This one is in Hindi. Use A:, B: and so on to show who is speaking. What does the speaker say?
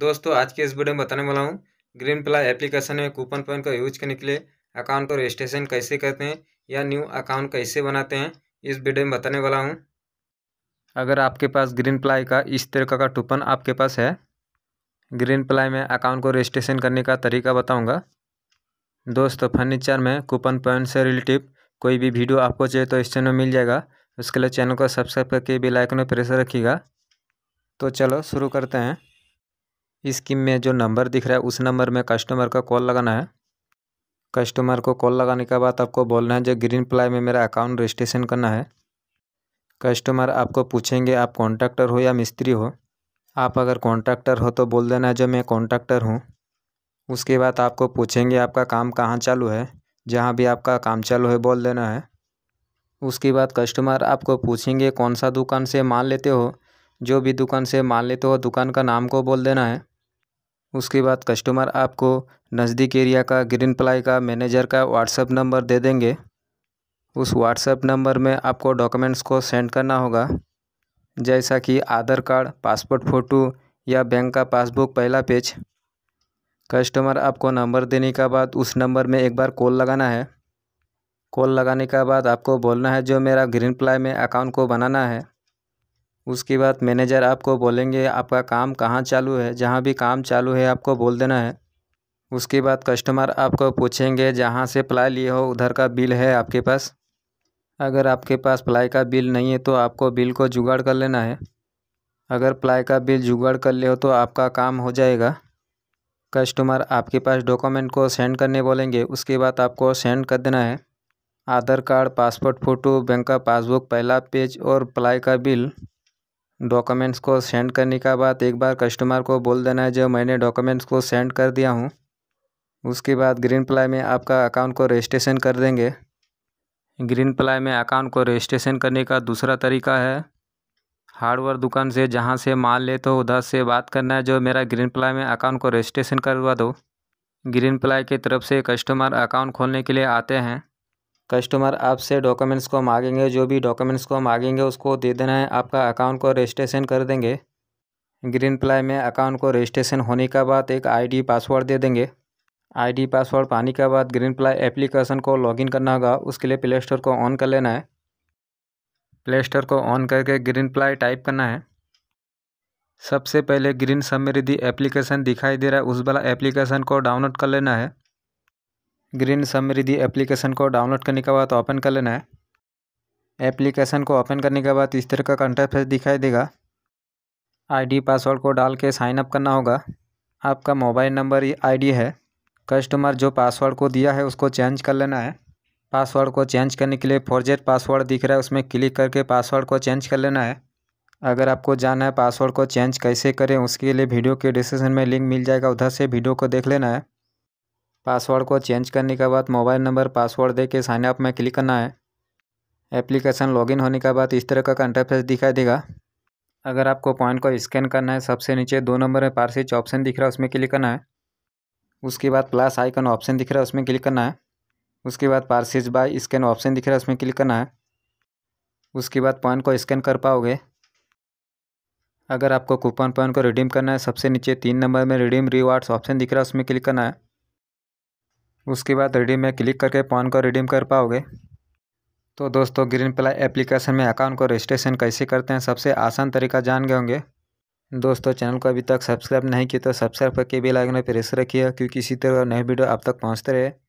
A: दोस्तों आज के इस वीडियो में बताने वाला हूँ ग्रीन प्लाई एप्लीकेशन में कूपन पॉइंट का यूज करने के लिए अकाउंट को रजिस्ट्रेशन कैसे करते हैं या न्यू अकाउंट कैसे बनाते हैं इस वीडियो में बताने वाला हूँ अगर आपके पास ग्रीन प्लाई का इस तरीका का टूपन आपके पास है ग्रीन प्लाई में अकाउंट को रजिस्ट्रेशन करने का तरीका बताऊँगा दोस्तों फर्नीचर में कूपन पॉइंट से रिलेटिव कोई भी वीडियो आपको चाहिए तो इस चैनल में मिल जाएगा उसके लिए चैनल को सब्सक्राइब करके बेल आइकन में प्रेस रखिएगा तो चलो शुरू करते हैं स्कीम में जो नंबर दिख रहा है उस नंबर में कस्टमर का कॉल लगाना है कस्टमर को कॉल लगाने के बाद आपको बोलना है जो ग्रीन प्लाई में मेरा अकाउंट रजिस्ट्रेशन करना है कस्टमर आपको पूछेंगे आप कॉन्ट्रैक्टर हो या मिस्त्री हो आप अगर कॉन्ट्रैक्टर हो तो बोल देना है जो मैं कॉन्ट्रैक्टर हूँ उसके बाद आपको पूछेंगे आपका काम कहाँ चालू है जहाँ भी आपका काम चालू है बोल देना है उसके बाद कस्टमर आपको पूछेंगे कौन सा दुकान से माल लेते हो जो भी दुकान से माल लेते हो दुकान का नाम को बोल देना है उसके बाद कस्टमर आपको नज़दीक एरिया का ग्रीन प्लाई का मैनेजर का व्हाट्सएप नंबर दे देंगे उस व्हाट्सएप नंबर में आपको डॉक्यूमेंट्स को सेंड करना होगा जैसा कि आधार कार्ड पासपोर्ट फ़ोटो या बैंक का पासबुक पहला पेज कस्टमर आपको नंबर देने का बाद उस नंबर में एक बार कॉल लगाना है कॉल लगाने का बाद आपको बोलना है जो मेरा ग्रीन प्लाई में अकाउंट को बनाना है उसके बाद मैनेजर आपको बोलेंगे आपका काम कहाँ चालू है जहाँ भी काम चालू है आपको बोल देना है उसके बाद कस्टमर आपको पूछेंगे जहाँ से प्लाई लिए हो उधर का बिल है आपके पास अगर आपके पास प्लाई का बिल नहीं है तो आपको बिल को जुगाड़ कर लेना है अगर प्लाई का बिल जुगाड़ कर ले हो तो आपका काम हो जाएगा कस्टमर आपके पास डॉक्यूमेंट को सेंड करने बोलेंगे उसके बाद आपको सेंड कर देना है Aadhaar card passport photo bank का पासबुक पहला पेज और प्लाई का बिल डॉक्यूमेंट्स को सेंड करने का बाद एक बार कस्टमर को बोल देना है जो मैंने डॉक्यूमेंट्स को सेंड कर दिया हूँ उसके बाद ग्रीन प्लाई में आपका अकाउंट को रजिस्ट्रेशन कर देंगे ग्रीन प्लाई में अकाउंट को रजिस्ट्रेशन करने का दूसरा तरीका है हार्डवेयर दुकान से जहाँ से माल ले तो उधर से बात करना है जो मेरा ग्रीन प्लाई में अकाउंट को रजिस्ट्रेशन करवा दो ग्रीन प्लाई की तरफ से कस्टमर अकाउंट खोलने के लिए आते हैं कस्टमर आपसे डॉक्यूमेंट्स को मांगेंगे जो भी डॉक्यूमेंट्स को मांगेंगे उसको दे देना है आपका अकाउंट को रजिस्ट्रेशन कर देंगे ग्रीन प्लाई में अकाउंट को रजिस्ट्रेशन होने के बाद एक आईडी पासवर्ड दे देंगे आईडी पासवर्ड पाने के बाद ग्रीन प्लाई एप्लीकेशन को लॉगिन करना होगा उसके लिए प्ले स्टोर को ऑन कर लेना है प्ले स्टोर को ऑन करके ग्रीन प्लाई टाइप करना है सबसे पहले ग्रीन समृद्धि एप्लीकेशन दिखाई दे रहा है उस वाला एप्लीकेशन को डाउनलोड कर लेना है ग्रीन समृद्धि एप्लीकेशन को डाउनलोड करने के बाद ओपन कर लेना है एप्लीकेशन को ओपन करने के बाद इस तरह का फेस दिखाई देगा आईडी पासवर्ड को डाल के साइन अप करना होगा आपका मोबाइल नंबर ही आईडी है कस्टमर जो पासवर्ड को दिया है उसको चेंज कर लेना है पासवर्ड को चेंज करने के लिए फोरजेट पासवर्ड दिख रहा है उसमें क्लिक करके पासवर्ड को चेंज कर लेना है अगर आपको जाना है पासवर्ड को चेंज कैसे करें उसके लिए वीडियो के डिस्क्रिप्शन में लिंक मिल जाएगा उधर से वीडियो को देख लेना है पासवर्ड को चेंज करने के बाद मोबाइल नंबर पासवर्ड दे के साइनअप में क्लिक करना है एप्लीकेशन लॉगिन होने के बाद इस तरह का इंटरफेस दिखाई देगा अगर आपको पॉइंट को स्कैन करना है सबसे नीचे दो नंबर में पार्सिच ऑप्शन दिख रहा है उसमें क्लिक करना है उसके बाद प्लस आइकन ऑप्शन दिख रहा है उसमें क्लिक करना है उसके बाद पार्सिज बाय स्कैन ऑप्शन दिख रहा है उसमें क्लिक करना है उसके बाद पॉइंट को स्कैन कर पाओगे अगर आपको कूपन पॉइंट को रिडीम करना है सबसे नीचे तीन नंबर में रिडीम रिवार्ड्स ऑप्शन दिख रहा है उसमें क्लिक करना है उसके बाद रिडीम में क्लिक करके पॉन को रिडीम कर पाओगे तो दोस्तों ग्रीन प्लाई एप्लीकेशन में अकाउंट को रजिस्ट्रेशन कैसे करते हैं सबसे आसान तरीका जान गए होंगे दोस्तों चैनल को अभी तक सब्सक्राइब नहीं किया तो सब्सक्राइब करके बेल आइकन पर प्रेस रखिए क्योंकि इसी तरह नए वीडियो आप तक पहुंचते रहे